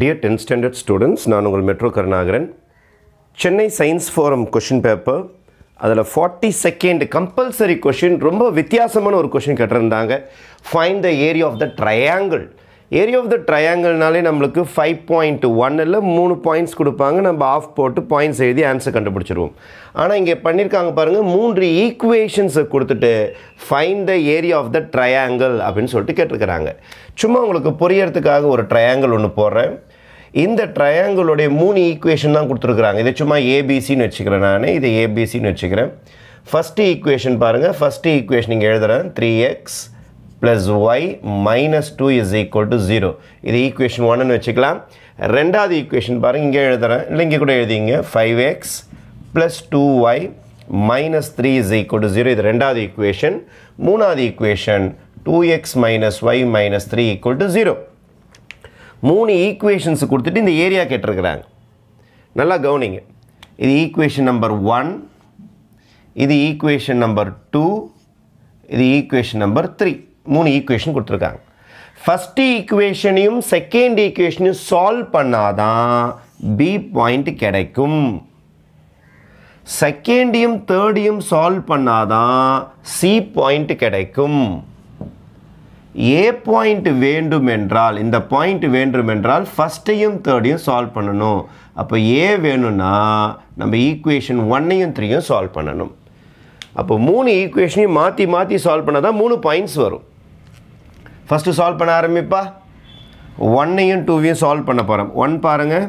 Dear tenth standard students நான் உங்கள் metro Karunakaran Chennai science forum question paper அதில் ஃபார்ட்டி செகண்ட் கம்பல்சரி கொஷின் ரொம்ப வித்தியாசமான ஒரு கொஷின் கேட்டிருந்தாங்க find the area of the triangle area of the ட்ரையாங்கிள்னாலே நம்மளுக்கு ஃபைவ் பாயிண்ட் ஒன்னில் மூணு பாயிண்ட்ஸ் கொடுப்பாங்க நம்ம ஆஃப் போட்டு பாயிண்ட்ஸ் எழுதி ஆன்சர் கண்டுபிடிச்சிருவோம் ஆனால் இங்கே பண்ணியிருக்காங்க பாருங்கள் மூன்று ஈக்குவேஷன்ஸை கொடுத்துட்டு find the area of the triangle அப்படின்னு சொல்லிட்டு கேட்டிருக்கிறாங்க சும்மா உங்களுக்கு புரியறதுக்காக ஒரு ட்ரையாங்கிள் ஒன்று போடுறேன் இந்த ட்ரையாங்கிளுடைய மூணு ஈக்குவேஷன் தான் கொடுத்துருக்குறாங்க இதை சும்மா ஏபிசின்னு வச்சுக்கிறேன் நான் இதை ஏபிசின்னு வச்சுக்கிறேன் ஃபஸ்ட்டு ஈக்குவேஷன் பாருங்கள் ஃபஸ்ட்டு ஈக்குவேஷன் இங்கே எழுதுகிறேன் three x plus y minus two is equal to zero இது ஈக்குவேஷன் ஒன்னு வச்சுக்கலாம் ரெண்டாவது equation பாருங்கள் இங்கே எழுதுகிறேன் இல்லை இங்கே கூட எழுதிங்க five x plus two y minus three is equal zero இது ரெண்டாவது equation. மூணாவது equation two x minus y minus three equal 0. Zero மூணு ஈக்குவேஷன்ஸ் கொடுத்துட்டு இந்த ஏரியா கேட்டிருக்கிறாங்க நல்லா கவனிங்க இது equation நம்பர் ஒன் இது ஈக்குவேஷன் நம்பர் டூ இது equation நம்பர் த்ரீ மூணு ஈக்குவேஷன் கொடுத்துருக்காங்க ஃபஸ்ட்டு ஈக்குவேஷனையும் செகண்ட் ஈக்குவேஷனையும் சால்வ் பண்ணாதான் பி பாயிண்ட் கிடைக்கும் செகண்டையும் தேர்டையும் சால்வ் பண்ணாதான் சி பாயிண்ட் கிடைக்கும் ஏ பாயிண்ட் வேண்டுமென்றால் இந்த பாயிண்ட் வேண்டுமென்றால் ஃபஸ்ட்டையும் தேர்டையும் சால்வ் பண்ணணும் அப்போ ஏ வேணும்னா நம்ம ஈக்குவேஷன் ஒன்னையும் த்ரீயும் சால்வ் பண்ணணும் அப்போ மூணு ஈக்குவேஷனையும் மாற்றி மாற்றி சால்வ் பண்ணால் தான் மூணு பாயிண்ட்ஸ் வரும் ஃபஸ்ட்டு சால்வ் பண்ண ஆரம்பிப்பா ஒன்னையும் டூவையும் சால்வ் பண்ண போகிறோம் ஒன் பாருங்கள்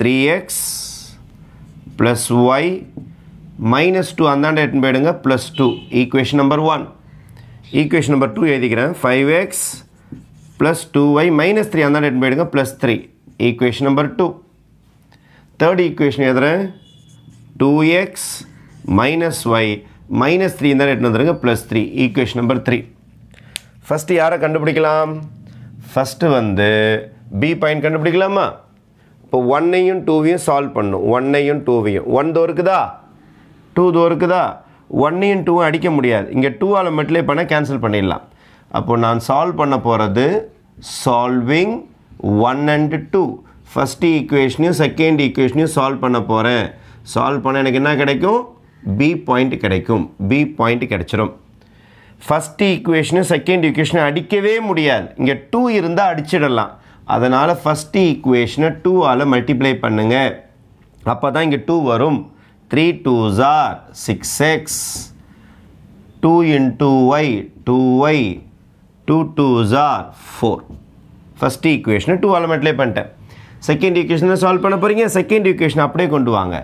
three x plus y minus two அந்தாண்ட எட்டு போயிடுங்க plus two equation number one equation number two எழுதிக்கிறேன் five x plus two y minus three அந்தாண்ட எட்டு போயிடுங்க plus three equation number two third equation எழுதுகிறேன் two x minus y minus three இருந்தால் எட்டு வந்துடுங்க plus three equation number three first யாரை கண்டுபிடிக்கலாம் ஃபஸ்ட்டு வந்து பி பாயிண்ட் கண்டுபிடிக்கலாமா இப்போ ஒன்னையும் டூவையும் சால்வ் பண்ணும் ஒன்னையும் டூவையும் ஒன் தோ இருக்குதா டூ தோ இருக்குதா ஒன்னையும் டூவும் அடிக்க முடியாது இங்கே டூ ஆல் மட்டும் பண்ணால் கேன்சல் பண்ணிடலாம் அப்போது நான் சால்வ் பண்ண போகிறது solving one and two first ஈக்குவேஷனையும் செகண்ட் ஈக்குவேஷனையும் சால்வ் பண்ண போகிறேன் சால்வ் பண்ண எனக்கு என்ன கிடைக்கும் பி பாயிண்ட் கிடைக்கும் பி பாயிண்ட் கிடைச்சிரும் ஃபஸ்ட்டு ஈக்குவேஷனு செகண்ட் ஈக்குவேஷனை அடிக்கவே முடியாது இங்கே டூ இருந்தால் அடிச்சிடலாம் அதனால் ஃபஸ்ட்டு ஈக்குவேஷனை டூவால் மல்டிப்ளை பண்ணுங்கள் அப்போ தான் இங்கே டூ வரும் த்ரீ டூ ஜார் six x two in two y two y two two ஜார் ஃபோர் ஃபஸ்ட்டு ஈக்குவேஷனை டூவால் மல்டிப்ளை பண்ணிட்டேன் செகண்ட் ஈக்குவேஷனை சால்வ் பண்ண போகிறீங்க செகண்ட் ஈக்குவேஷன் அப்படியே கொண்டு வாங்க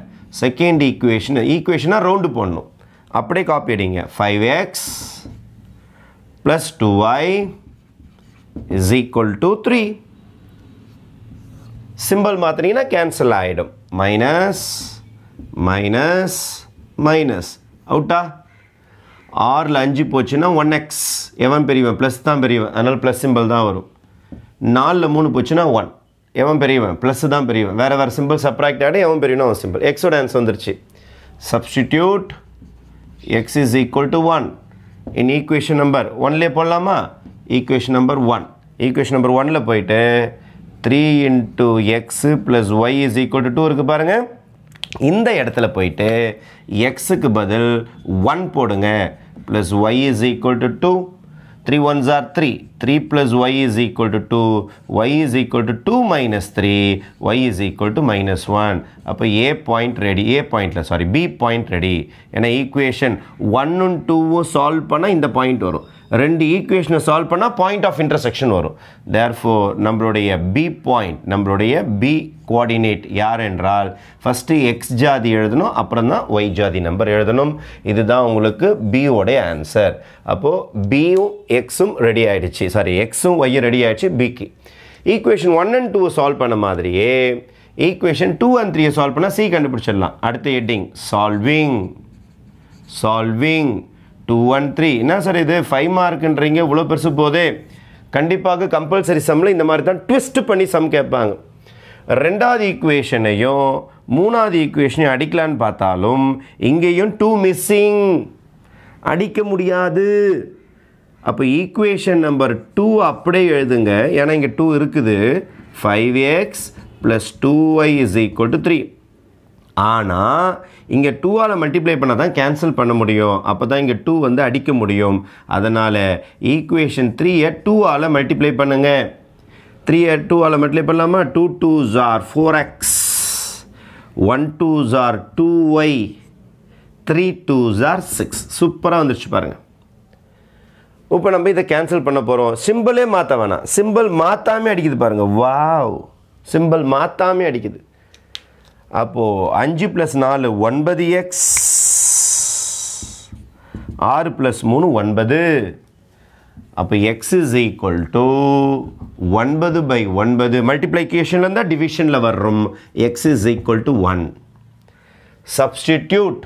செகண்ட் ஈக்குவேஷன் ஈக்குவேஷனாக ரவுண்டு போடணும் அப்படியே காப்பி அடிங்க five x plus 2y is equal to 3. Symbol மாத்தினீங்கன்னா கேன்சல் ஆகிடும் மைனஸ் மைனஸ் மைனஸ் அவுட்டா ஆறில் அஞ்சு போச்சுன்னா ஒன் எக்ஸ் எவன் பெரியவன் ப்ளஸ் தான் பெரியவன் அதனால் ப்ளஸ் சிம்பிள் தான் வரும் நாலில் மூணு போச்சுன்னா ஒன் எவன் பெரியவன் ப்ளஸ் தான் பெரியவன் வேறு வேறு சிம்பிள் சப்ராக்ட் எவன் பெரியவன் அவன் சிம்பிள் எக்ஸோட ஆன்சர் வந்துருச்சு substitute x is equal to one in equation number ஒன்லேயே போடலாமா equation number one equation number ஒனில் போயிட்டு three into x plus y is equal to two இருக்குது பாருங்கள் இந்த இடத்துல போயிட்டு எக்ஸுக்கு பதில் ஒன் போடுங்க plus y is equal to two 3 ones are 3. 3 plus y is equal to 2. y is equal to 2 minus 3. y is equal to minus 1. அப்பு A point ready. A point, sorry, B point ready. என்ன equation 1 and 2 solve பண்ணா இந்த point வரும். ரெண்டு ஈக்குவேஷனை solve பண்ணால் point of intersection வரும் therefore நம்மளுடைய பி பாயிண்ட் நம்மளுடைய பி கோஆர்டினேட் யார் என்றால் ஃபஸ்ட்டு எக்ஸ் ஜாதி எழுதணும் அப்புறம் தான் ஒய் ஜாதி நம்பர் எழுதணும் இதுதான் உங்களுக்கு பியோடைய ஆன்சர் அப்போது பியும் எக்ஸும் ரெடி ஆகிடுச்சு சாரி எக்ஸும் ஒய்யும் ரெடி ஆகிடுச்சு பிக்கு equation one and two solve பண்ண மாதிரியே ஈக்குவேஷன் டூ அண்ட் த்ரீயை சால்வ் பண்ணால் சி கண்டுபிடிச்சிடலாம் அடுத்த heading solving solving two one three என்ன சார் இது ஃபைவ் மார்க்குன்றீங்க இவ்வளோ பெருசு போதே கண்டிப்பாக கம்பல்சரி சம்மில் இந்த மாதிரி தான் ட்விஸ்ட் பண்ணி சம் கேட்பாங்க ரெண்டாவது ஈக்குவேஷனையும் மூணாவது ஈக்குவேஷனையும் அடிக்கலான்னு பார்த்தாலும் இங்கேயும் டூ மிஸ்ஸிங் அடிக்க முடியாது அப்போ ஈக்குவேஷன் நம்பர் டூ அப்படியே எழுதுங்க ஏன்னா இங்கே டூ இருக்குது five x plus two y is equal to three ஆனால் இங்கே டூவால் மல்டிப்ளை பண்ணால் தான் கேன்சல் பண்ண முடியும் அப்போ தான் இங்கே டூ வந்து அடிக்க முடியும் அதனால் ஈக்குவேஷன் த்ரீயை டூவால் மல்டிப்ளை பண்ணுங்கள் த்ரீயை டூவால் மல்டிப்ளை பண்ணலாமா டூ டூ ஜார் ஃபோர் எக்ஸ் ஒன் டூ ஜார் டூ ஒய் த்ரீ டூ ஜார் சிக்ஸ் சூப்பராக வந்துருச்சு பாருங்கள் இப்போ நம்ம இதை கேன்சல் பண்ண போகிறோம் சிம்பிளே மாற்ற வேணாம் சிம்பிள் மாற்றாமே அடிக்குது பாருங்கள் வாவ் சிம்பிள் மாற்றாமே அடிக்குது அப்போது அஞ்சு ப்ளஸ் நாலு ஒன்பது எக்ஸ் ஆறு ப்ளஸ் மூணு ஒன்பது அப்போ எக்ஸ் இஸ் ஈக்குவல் டு ஒன்பது பை ஒன்பது மல்டிப்ளைக்கேஷனில் இருந்தால் டிவிஷனில் வர்றோம் x is equal to one substitute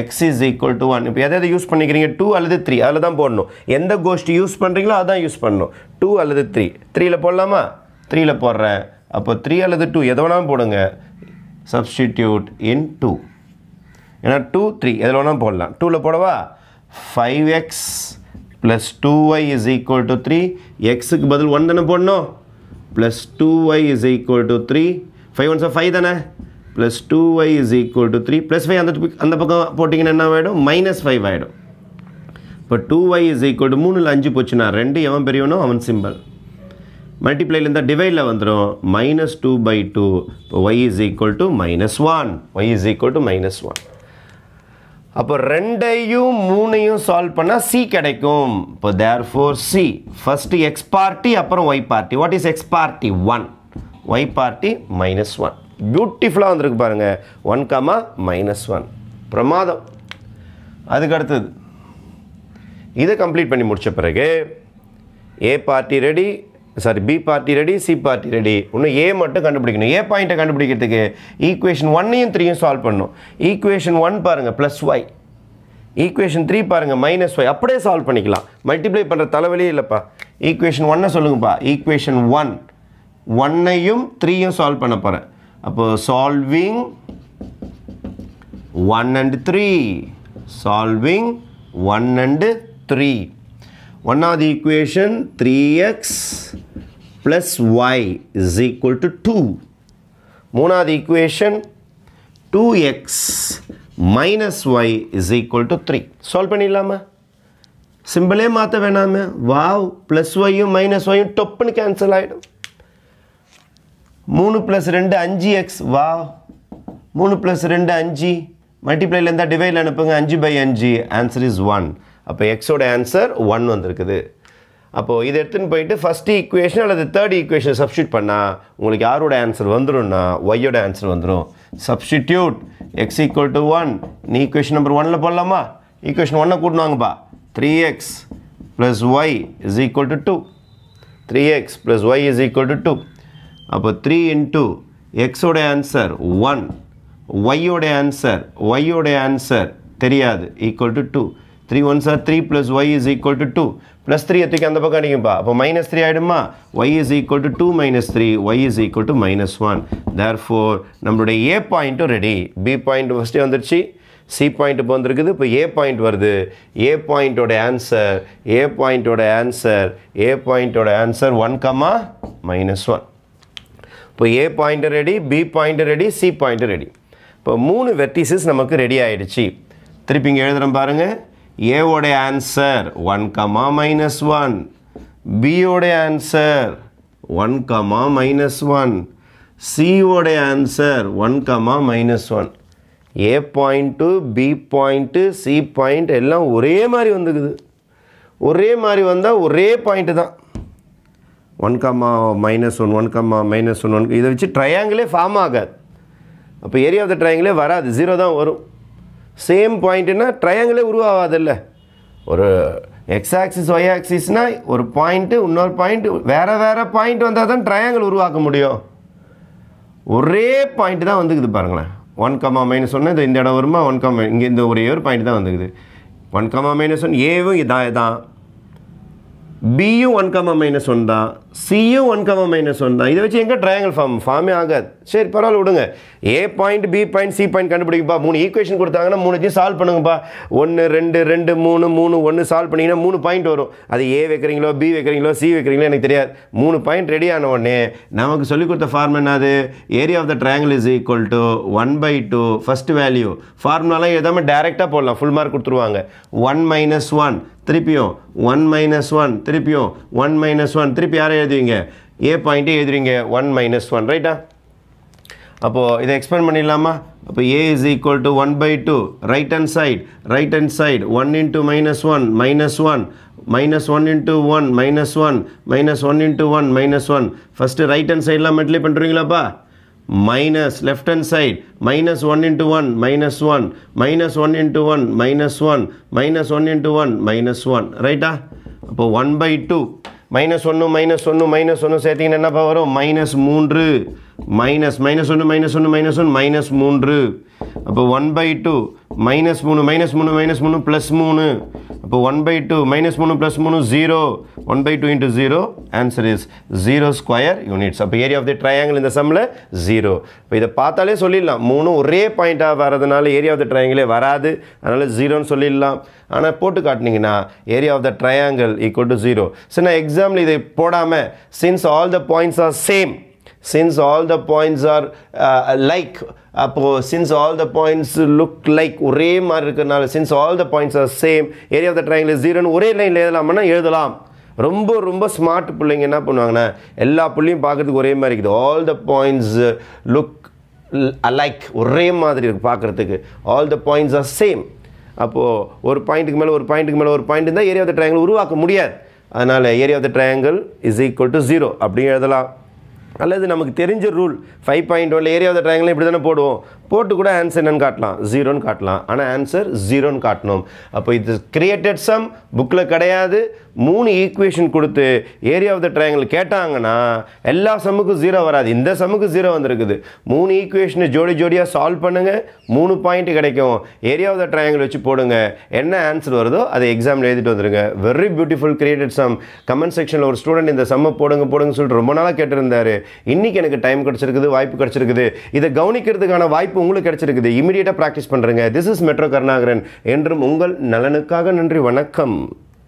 x is equal to one இப்போ எதை எதை யூஸ் பண்ணிக்கிறீங்க டூ அல்லது த்ரீ அதில் தான் போடணும் எந்த கோஷ்டி யூஸ் பண்ணுறீங்களோ அதான் யூஸ் பண்ணணும் டூ அல்லது த்ரீ த்ரீயில் போடலாமா த்ரீயில் போடுறேன் அப்போ த்ரீ அல்லது டூ எதை வேணாலும் போடுங்க சப்ஸ்டிடியூட் இன் டூ ஏன்னா டூ த்ரீ எதில் வேணாலும் போடலாம் டூவில் போடவா five x plus two y is equal to three எக்ஸுக்கு பதில் ஒன் தானே போடணும் plus two y is equal to three five ones five தானே plus two y is equal to three plus five அந்த அந்த பக்கம் போட்டிங்கன்னா என்ன ஆகிடும் மைனஸ் ஃபைவ் ஆகிடும் இப்போ two y is equal to இல்லை அஞ்சு போச்சுன்னா ரெண்டு எவன் பெரியவனோ அவன் சிம்பிள் மல்டிப்ளைலேருந்து டிவைடில் வந்துடும் மைனஸ் டூ பை டூ இப்போ y is equal to minus one y is equal to minus one அப்போ ரெண்டையும் மூணையும் சால்வ் பண்ணால் சி கிடைக்கும் இப்போ therefore C first x party அப்புறம் y party what is x party one y party minus one பியூட்டிஃபுல்லாக வந்திருக்கு பாருங்கள் ஒன் காமா மைனஸ் ஒன் பிரமாதம் அதுக்கு அடுத்தது இதை கம்ப்ளீட் பண்ணி முடித்த பிறகு A party ready sorry B party ready C party ready இன்னும் ஏ மட்டும் கண்டுபிடிக்கணும் ஏ பாயிண்ட்டை கண்டுபிடிக்கிறதுக்கு ஈக்குவேஷன் ஒன்னையும் த்ரீயும் சால்வ் பண்ணணும் ஈக்குவேஷன் ஒன் பாருங்கள் ப்ளஸ் ஒய் ஈக்குவேஷன் த்ரீ பாருங்கள் மைனஸ் ஒய் அப்படியே சால்வ் பண்ணிக்கலாம் மல்டிப்ளை பண்ணுற தலைவலியே இல்லைப்பா ஈக்குவேஷன் ஒன்னை சொல்லுங்கப்பா ஈக்குவேஷன் ஒன் ஒன்னையும் த்ரீயும் சால்வ் பண்ண போகிறேன் அப்போது solving one and three solving one and three ஒன்னாவது equation three x plus y is equal to two மூணாவது equation two x minus y is equal to three solve பண்ணிடலாமா சிம்பிளே மாற்ற வேணாமே வாவ் ப்ளஸ் ஒய்யும் மைனஸ் ஒய்யும் டொப்புன்னு கேன்சல் ஆகிடும் மூணு ப்ளஸ் ரெண்டு அஞ்சு எக்ஸ் வா மூணு ப்ளஸ் ரெண்டு அஞ்சு மல்டிப்ளைல இருந்தால் டிவைடில் அனுப்புங்க அஞ்சு பை அஞ்சு ஆன்சர் இஸ் ஒன் அப்போ எக்ஸோட ஆன்சர் ஒன் வந்திருக்குது அப்போது இதை எடுத்துன்னு போயிட்டு ஃபஸ்ட்டு ஈக்குவேஷன் அல்லது தேர்ட் ஈக்குவேஷன் சப்ஸ்டியூட் பண்ணால் உங்களுக்கு யாரோட ஆன்சர் வந்துடும்னா ஒய்யோட ஆன்சர் வந்துடும் substitute x equal to one நீ ஈக்குவேஷன் நம்பர் ஒன்னில் போடலாமா ஈக்குவேஷன் ஒன்னை கூட்டினாங்கப்பா three x plus y is equal to two three x plus y is equal to two அப்போ த்ரீ இன்ட்டு எக்ஸோட ஆன்சர் ஒன் ஒய்யோட ஆன்சர் ஒய்யோட ஆன்சர் தெரியாது equal to two three one sir three plus y is equal to two plus three எத்துக்கு அந்த பக்கம் அடிக்கும்பா அப்போ மைனஸ் த்ரீ ஆகிடுமா y is equal to two minus three y is equal to minus one therefore நம்மளுடைய A பாயிண்ட்டும் ready B point ஃபஸ்ட்டே வந்துருச்சு சி பாயிண்ட் இப்போ வந்திருக்குது இப்போ ஏ பாயிண்ட் வருது ஏ பாயிண்ட்டோட ஆன்சர் ஏ பாயிண்ட்டோட ஆன்சர் ஏ பாயிண்ட்டோட answer one comma minus one இப்போ A point ready B point ready C point ready இப்போ மூணு வெர்டிசஸ் நமக்கு ரெடி ஆகிடுச்சு திருப்பி இங்கே எழுதுகிறோம் பாருங்கள் ஏவோடைய answer one comma minus one பியோடைய answer one comma minus one சியோடைய answer one comma minus one A point B point C point எல்லாம் ஒரே மாதிரி வந்துக்குது ஒரே மாதிரி வந்தால் ஒரே பாயிண்ட்டு தான் one comma minus one one comma minus one one இதை வச்சு ட்ரையாங்கிளே ஃபார்ம் ஆகாது அப்போ ஏரியா ஆஃப் த ட்ரையாங்கிளே வராது ஜீரோ தான் வரும் சேம் பாயிண்ட்டுன்னா ட்ரையாங்கிளே உருவாகாதில்ல ஒரு எக்ஸ் ஆக்சிஸ் ஒய் ஆக்சிஸ்னால் ஒரு பாயிண்ட்டு இன்னொரு பாயிண்ட்டு வேறு வேறு பாயிண்ட் வந்தால் தான் ட்ரையாங்கிள் உருவாக்க முடியும் ஒரே பாயிண்ட் தான் வந்துக்குது பாருங்களேன் ஒன் கமா மைனஸ் ஒன்று இந்த இடம் வருமா ஒன் கமா இங்கே இந்த ஒரே ஒரு பாயிண்ட் தான் வந்துக்குது ஒன் கமா மைனஸ் ஒன் ஏவும் இதான் இதான் பியும் ஒன் கமா மைனஸ் ஒன் தான் சியும் ஒன் கமா மைனஸ் ஒன் தான் இதை வச்சு எங்கே ட்ரையாங்கல் ஃபார்ம் ஃபார்மே ஆகாது சரி பரவாயில்ல விடுங்க A point B point C point கண்டுபிடிக்குப்பா மூணு ஈக்குவேஷன் கொடுத்தாங்கன்னா மூணுத்தையும் சால்வ் பண்ணுங்கப்பா ஒன்று ரெண்டு ரெண்டு மூணு மூணு ஒன்று சால்வ் பண்ணிங்கன்னா மூணு பாயிண்ட் வரும் அது ஏ வைக்கிறீங்களோ பி வைக்கிறீங்களோ சி வைக்கிறீங்களோ எனக்கு தெரியாது மூணு பாயிண்ட் ரெடி ஆன உடனே நமக்கு சொல்லிக் கொடுத்த ஃபார்ம் என்னது area of the triangle is equal to one by two first value ஃபார்முலாலாம் எதாமல் டேரெக்டாக போடலாம் ஃபுல் மார்க் கொடுத்துருவாங்க ஒன் மைனஸ் ஒன் திருப்பியும் ஒன் மைனஸ் ஒன் திருப்பியும் ஒன் மைனஸ் ஒன் திருப்பி யாரை எழுதுவீங்க ஏ பாயிண்ட்டே எழுதுறீங்க ஒன் மைனஸ் ஒன் ரைட்டா அப்போது இதை எக்ஸ்பெண்ட் பண்ணிடலாமா அப்போ A is equal to one by two right hand side right hand side one into minus one minus one minus one into one minus one minus one into one minus one first right hand சைடெலாம் மெட்லி பண்ணுறீங்களாப்பா minus left hand side minus 1 into 1 minus 1 minus 1 into 1 minus 1 minus 1 into 1 minus 1 ரைட்டா அப்போ 1 by 2 minus ஒன்று minus ஒன்று minus ஒன்று சேர்த்திங்கன்னா என்னப்பா வரும் மைனஸ் மூன்று மைனஸ் மைனஸ் ஒன்று மைனஸ் ஒன்று மைனஸ் ஒன்று மைனஸ் மூன்று அப்போ ஒன் பை டூ மைனஸ் மூணு மைனஸ் மூணு மைனஸ் மூணு ப்ளஸ் மூணு அப்போ ஒன் பை டூ மைனஸ் மூணு ப்ளஸ் மூணு zero one by two into zero answer is zero square units அப்போ ஏரியா ஆஃப் தி ட்ரையாங்கிள் இந்த சம்மில் ஜீரோ இப்போ இதை பார்த்தாலே சொல்லிடலாம் மூணு ஒரே பாயிண்ட்டாக வரதுனால ஏரியா ஆஃப் த ட்ரையாங்கிளே வராது அதனால் ஜீரோன்னு சொல்லிடலாம் ஆனால் போட்டு காட்டினீங்கன்னா area of the triangle equal to zero சின்ன நான் எக்ஸாம்பிள் இதை போடாமல் since all the points are same since all the points are uh, like அப்போது since all the points look like ஒரே மாதிரி இருக்கிறனால since all the points are same area of the triangle ஜீரோன்னு ஒரே லைனில் எழுதலாம்னா எழுதலாம் ரொம்ப ரொம்ப ஸ்மார்ட் பிள்ளைங்க என்ன பண்ணுவாங்கன்னா எல்லா புள்ளையும் பார்க்குறதுக்கு ஒரே மாதிரி இருக்குது all the points look alike ஒரே மாதிரி இருக்குது பார்க்குறதுக்கு all the points are same அப்போது ஒரு பாயிண்ட்டுக்கு மேலே ஒரு பாயிண்ட்டுக்கு மேலே ஒரு பாயிண்ட் இருந்தால் ஏரியா ஆஃப் த ட்ரையாங்கிள் உருவாக்க முடியாது அதனால் area of the triangle is equal to zero அப்படின்னு எழுதலாம் அல்லது நமக்கு தெரிஞ்ச ரூல் ஃபைவ் பாயிண்ட் ஒன்ல ஏரியா ஆஃப் த ட்ரையாங்கிள் இப்படி தானே போடுவோம் போட்டு கூட ஆன்சர் என்னன்னு காட்டலாம் ஜீரோன்னு காட்டலாம் ஆனால் ஆன்சர் ஜீரோன்னு காட்டணும் அப்போ இது கிரியேட்டட் சம் புக்கில் கிடையாது மூணு ஈக்குவேஷன் கொடுத்து ஏரியா ஆஃப் த ட்ரையாங்கிள் கேட்டாங்கன்னா எல்லா சம்முக்கும் ஜீரோ வராது இந்த சம்முக்கு ஜீரோ வந்திருக்குது மூணு ஈக்குவேஷனை ஜோடி ஜோடியாக சால்வ் பண்ணுங்கள் மூணு பாயிண்ட் கிடைக்கும் ஏரியா ஆஃப் த ட்ரையாங்கிள் வச்சு போடுங்க என்ன ஆன்சர் வருதோ அதை எக்ஸாமில் எழுதிட்டு வந்துருங்க very beautiful created some comment செக்ஷனில் ஒரு ஸ்டூடெண்ட் இந்த சம்மை போடுங்க போடுங்கன்னு சொல்லிட்டு ரொம்ப நாளாக கேட்டிருந்தார் இன்றைக்கி எனக்கு டைம் கிடச்சிருக்குது வாய்ப்பு கிடச்சிருக்குது இதை கவனிக்கிறதுக்கான வாய்ப்பு வாய்ப்பு உங்களுக்கு கிடைச்சிருக்குது இமீடியட்டாக ப்ராக்டிஸ் பண்ணுறேங்க திஸ் இஸ் மெட்ரோ கருணாகரன் என்றும் உங்கள் நலனுக்காக நன்றி வணக்கம்